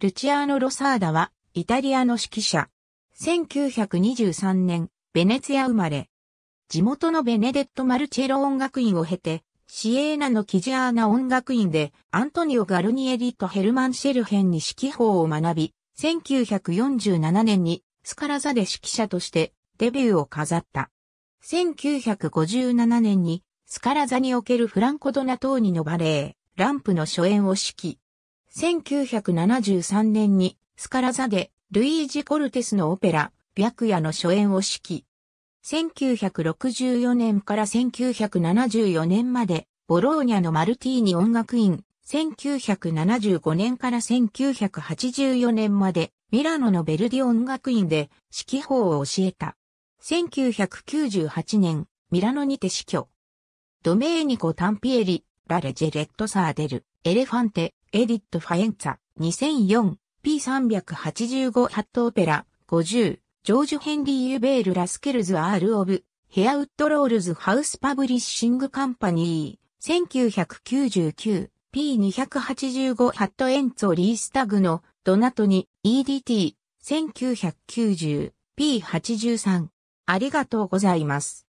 ルチアーノ・ロサーダは、イタリアの指揮者。1923年、ベネツィア生まれ。地元のベネデット・マルチェロ音楽院を経て、シエーナのキジアーナ音楽院で、アントニオ・ガルニエリとヘルマン・シェルヘンに指揮法を学び、1947年に、スカラザで指揮者として、デビューを飾った。1957年に、スカラザにおけるフランコ・ドナトーニのバレエ、ランプの初演を指揮。1973年にスカラザでルイージ・コルテスのオペラ、白夜の初演を指揮。1964年から1974年まで、ボローニャのマルティーニ音楽院、1975年から1984年まで、ミラノのベルディ音楽院で指揮法を教えた。1998年、ミラノにて死去。ドメーニコ・タンピエリ、ラレジェレットサーデル、エレファンテ、エディット・ファエンツァ、2004、P385 ハットオペラ、50、ジョージュ・ヘンリー・ユベール・ラスケルズ・アール・オブ、ヘアウッド・ロールズ・ハウス・パブリッシング・カンパニー、1999P285 ハット・エンツォ・リースタグの、ドナトニ、EDT、1990P83。ありがとうございます。